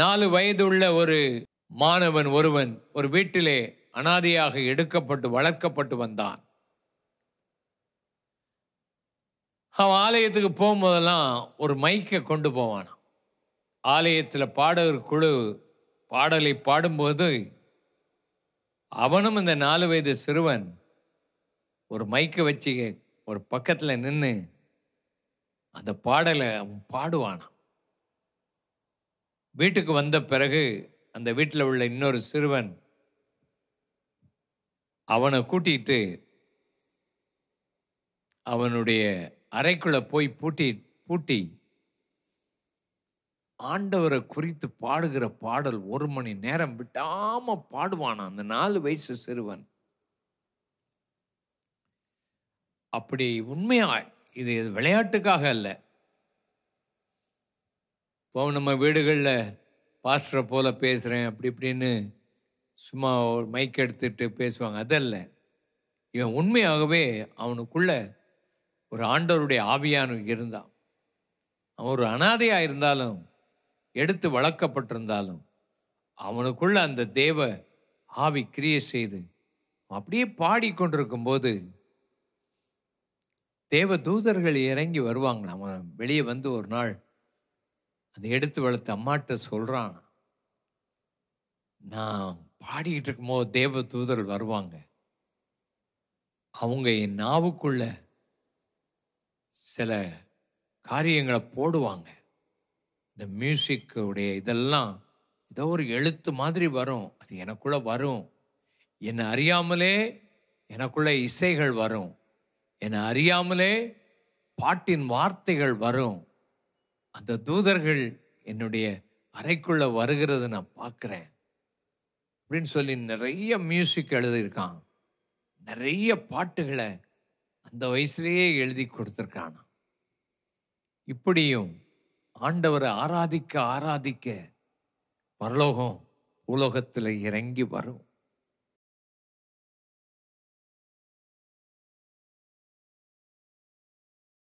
நாலு வயது உள்ள ஒரு மாணவன் ஒருவன் ஒரு வீட்டிலே அனாதையாக எடுக்கப்பட்டு வளர்க்கப்பட்டு வந்தான் அவன் ஆலயத்துக்கு போகும்போதெல்லாம் ஒரு மைக்கை கொண்டு போவான் ஆலயத்தில் பாடகர் குழு பாடலை பாடும்போது அவனும் இந்த நாலு வயது சிறுவன் ஒரு மைக்கை வச்சு ஒரு பக்கத்தில் நின்று அந்த பாடலை அவன் பாடுவானான் வீட்டுக்கு வந்த பிறகு அந்த வீட்டில் உள்ள இன்னொரு சிறுவன் அவனை கூட்டிட்டு அவனுடைய அறைக்குள்ளே போய் பூட்டி பூட்டி ஆண்டவரை குறித்து பாடுகிற பாடல் ஒரு மணி நேரம் விட்டாம பாடுவானா அந்த நாலு வயசு சிறுவன் அப்படி உண்மையா இது விளையாட்டுக்காக இல்லை இப்போ நம்ம வீடுகளில் பாஸ்டரை போல் பேசுகிறேன் அப்படி இப்படின்னு சும்மா ஒரு மைக் எடுத்துட்டு பேசுவாங்க அதல்ல இவன் உண்மையாகவே அவனுக்குள்ள ஒரு ஆண்டவருடைய ஆவியான இருந்தான் அவன் ஒரு அனாதையாக இருந்தாலும் எடுத்து வளர்க்கப்பட்டிருந்தாலும் அவனுக்குள்ள அந்த தேவ ஆவி கிரியை செய்து அப்படியே பாடிக்கொண்டிருக்கும்போது போது தேவ தூதர்கள் இறங்கி வருவாங்க அவன் வெளியே வந்து ஒரு நாள் அதை எடுத்து வளர்த்து அம்மாட்ட சொல்கிறான் நான் பாடிக்கிட்டு இருக்கும்போது தேவ தூதர் வருவாங்க அவங்க என் நாவுக்குள்ள சில காரியங்களை போடுவாங்க இந்த மியூசிக்குடைய இதெல்லாம் ஏதோ ஒரு எழுத்து மாதிரி வரும் அது எனக்குள்ளே வரும் என்னை அறியாமலே எனக்குள்ளே இசைகள் வரும் என்னை அறியாமலே பாட்டின் வார்த்தைகள் வரும் அந்த தூதர்கள் என்னுடைய அறைக்குள்ளே வருகிறத நான் பார்க்குறேன் அப்படின்னு சொல்லி நிறைய மியூசிக் எழுதியிருக்கான் நிறைய பாட்டுகளை அந்த வயசுலேயே எழுதி கொடுத்துருக்கான் இப்படியும் ஆண்டவரை ஆராதிக்க ஆராதிக்க பரலோகம் உலோகத்தில் இறங்கி வரும்